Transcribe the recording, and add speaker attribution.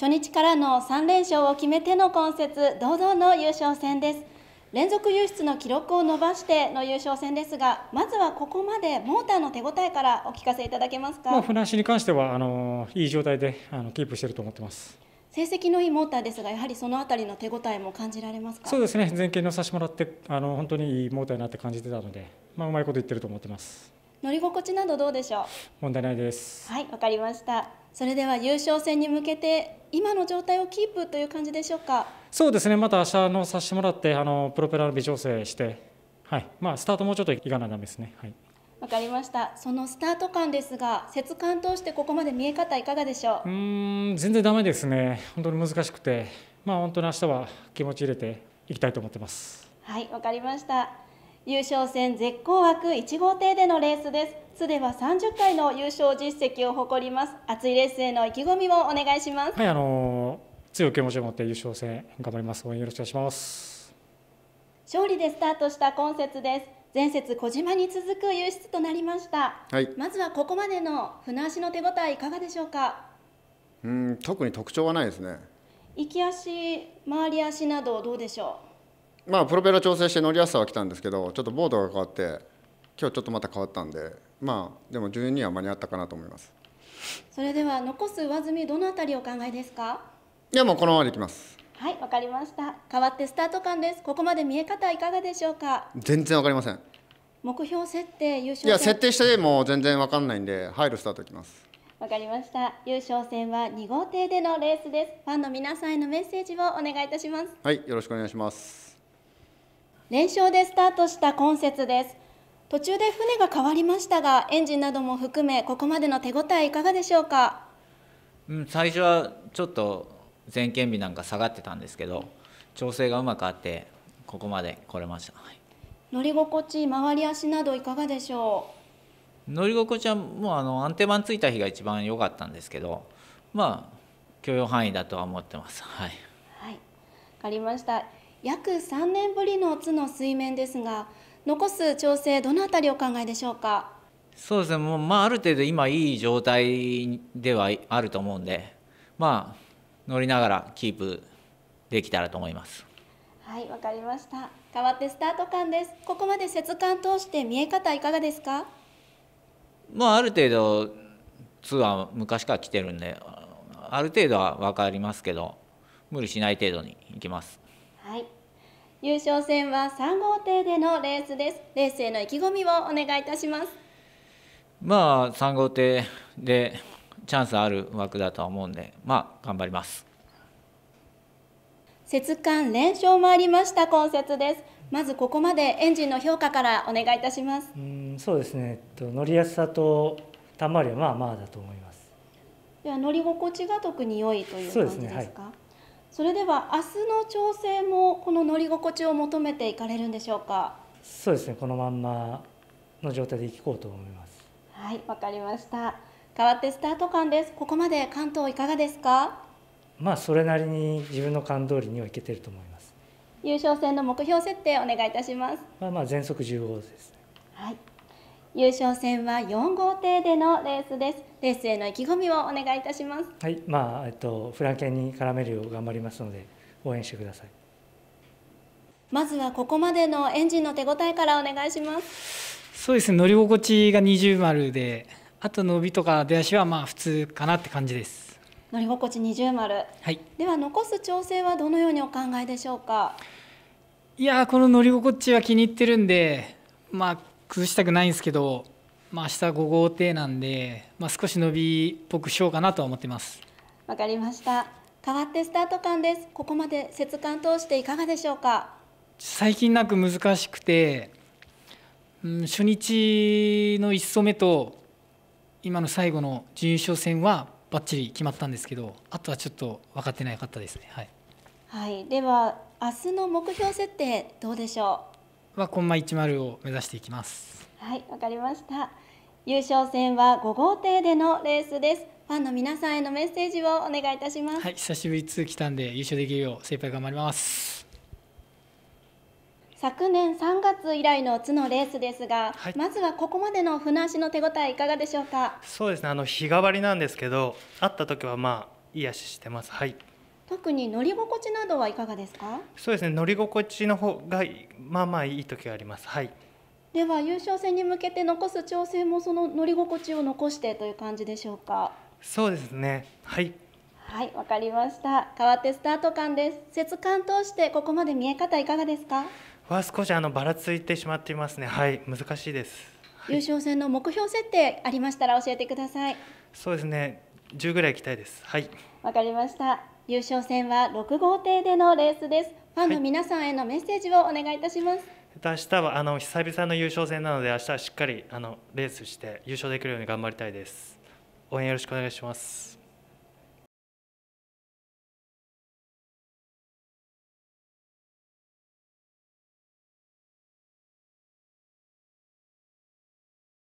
Speaker 1: 初日からの3連勝を決めての今節堂々の優勝戦です連続輸出の記録を伸ばしての優勝戦ですがまずはここまでモーターの手応えからお聞かせいただけますか、まあ、船
Speaker 2: 足に関してはあのいい状態であのキープしていると思ってま
Speaker 1: す成績のいいモーターですが、やはりそのあたりの手応えも感じられますか
Speaker 2: そうですね、前傾の差しもらって、あの本当にいいモーターになって感じてたので、まあ、うまいこと言ってると思ってます
Speaker 1: 乗り心地などどうでしょう
Speaker 2: 問題ないです。
Speaker 1: はい、わかりましたそれでは優勝戦に向けて今の状態をキープという感じでしょうか
Speaker 2: そうですねまた明日のさせてもらってあのプロペラの微調整してはいまあスタートもうちょっといかないとダですねはい
Speaker 1: わかりましたそのスタート感ですが節感通してここまで見え方いかがでしょ
Speaker 2: ううん全然だめですね本当に難しくてまあ本当に明日は気持ち入れていきたいと思ってます
Speaker 1: はいわかりました優勝戦絶好枠1号艇でのレースです。では30回の優勝実績を誇ります。熱いレースへの意気込みをお願いします。はい、あ
Speaker 2: のー、強い気持ちを持って優勝戦頑張ります。応援よろしくお願いします。
Speaker 1: 勝利でスタートした今節です。前節小島に続く優出となりました、はい、まずはここまでの船足の手応えいかがでしょうか
Speaker 3: うん特に特徴はないですね
Speaker 1: 行き足回り足などどうでしょう
Speaker 3: まあ、プロペラ調整して乗りやすさは来たんですけどちょっとボードが変わって今日ちょっとまた変わったんでまあでも順には間に合ったかなと思います
Speaker 1: それでは残す上積みどのあたりお考えですか
Speaker 3: いやもうこのままでいきます
Speaker 1: はいわかりました変わってスタート感ですここまで見え方はいかがでしょうか
Speaker 3: 全然わかりません
Speaker 1: 目標設定優勝いや設定し
Speaker 3: ても全然わかんないんで入るスタートいきます
Speaker 1: わかりました優勝戦は2号艇でのレースですファンの皆さんへのメッセージをお願いいたします
Speaker 3: はいよろしくお願いします
Speaker 1: 連勝でスタートした今節です途中で船が変わりましたがエンジンなども含めここまでの手応えいかがでしょうか、
Speaker 3: うん、最初はちょっと前見日なんか下がってたんですけど調整がうまくあってここまで来れました、はい、
Speaker 1: 乗り心地回り足などいかがでしょ
Speaker 3: う乗り心地はもうあの安定板ついた日が一番良かったんですけどまあ許容範囲だとは思ってますはい、
Speaker 1: はい、かりました約3年ぶりの津の水面ですが残す調整どのあたりお考えでしょうか
Speaker 3: そうですねもう、まあ、ある程度今いい状態ではあると思うんでまあ乗りながらキープできたらと思います
Speaker 1: はいわかりました変わってスタート間ですここまで節間通して見え方いかがですか
Speaker 3: まあある程度ツアー昔から来てるんである程度は分かりますけど無理しない程度にいきます
Speaker 1: はい優勝戦は3号艇でのレースですレースへの意気込みをお願いいたします
Speaker 3: まあ3号艇でチャンスある枠だとは思うんでまあ頑張りま
Speaker 1: す節間連勝もありました今節ですまずここまでエンジンの評価からお願いいたしますう
Speaker 2: んそうですね、えっと、乗りやすさとたまりはまあまあだと思います
Speaker 1: では乗り心地が特に良いという感じですか、ねはそれでは明日の調整もこの乗り心地を求めていかれるんでしょうか
Speaker 2: そうですねこのまんまの状態でいこうと思います
Speaker 1: はいわかりました変わってスタート間ですここまで関東いかがですか
Speaker 2: まあそれなりに自分の感通りにはいけてると思います
Speaker 1: 優勝戦の目標設定お願いいたします
Speaker 2: まあまあ全速15です、
Speaker 1: はい優勝戦は4号艇でのレースです。レースへの意気込みをお願いいたします。
Speaker 2: はい、まあえっとフランケンに絡めるよう頑張りますので応援してください。
Speaker 1: まずはここまでのエンジンの手応えからお願いします。
Speaker 2: そうですね、乗り心地が二重丸で、あと伸びとか出足はまあ普通かなって感じです。
Speaker 1: 乗り心地二重丸。はい。では残す調整はどのようにお考えでしょうか。いやこの
Speaker 2: 乗り心地は気に入ってるんで、まあ崩したくないんですけど、まあ、明日5号艇なんで、まあ、少し伸びっぽくしようかなとは思ってます
Speaker 1: わかりました変わってスタート感ですここまで節間通していかがでしょうか
Speaker 2: 最近なく難しくて、うん、初日の1走目と今の最後の準優勝戦はバッチリ決まったんですけどあとはちょっと分かってなかったですねはい、
Speaker 1: はい、では明日の目標設定どうでしょう
Speaker 2: はコンマ10を目指していきます
Speaker 1: はいわかりました優勝戦は5号艇でのレースですファンの皆さんへのメッセージをお願いいたしますはい
Speaker 2: 久しぶり通来たんで優勝できるよう精一杯頑張ります
Speaker 1: 昨年3月以来の津のレースですが、はい、まずはここまでの船足の手応えいかがでしょうか
Speaker 2: そうですねあの日替わりなんですけど会った時はまあいい足してますはい
Speaker 1: 特に乗り心地などはいかがですか
Speaker 2: そうですね乗り心地の方がまあまあいい時ありますはい
Speaker 1: では優勝戦に向けて残す調整もその乗り心地を残してという感じでしょうか
Speaker 2: そうですねはい
Speaker 1: はいわかりました変わってスタート感です節間通してここまで見え方いかがですか
Speaker 2: は少しあのばらついてしまっていますねはい難しいです、
Speaker 1: はい、優勝戦の目標設定ありましたら教えてください
Speaker 2: そうですね10ぐらい行きたいですはい
Speaker 1: わかりました優勝戦は6号艇でのレースですファンの皆さんへのメッセージをお願いいたします、はい、
Speaker 2: 明日はあの久々の優勝戦なので明日はしっかりあのレースして優勝できるように頑張りたいです応援よろしくお願いします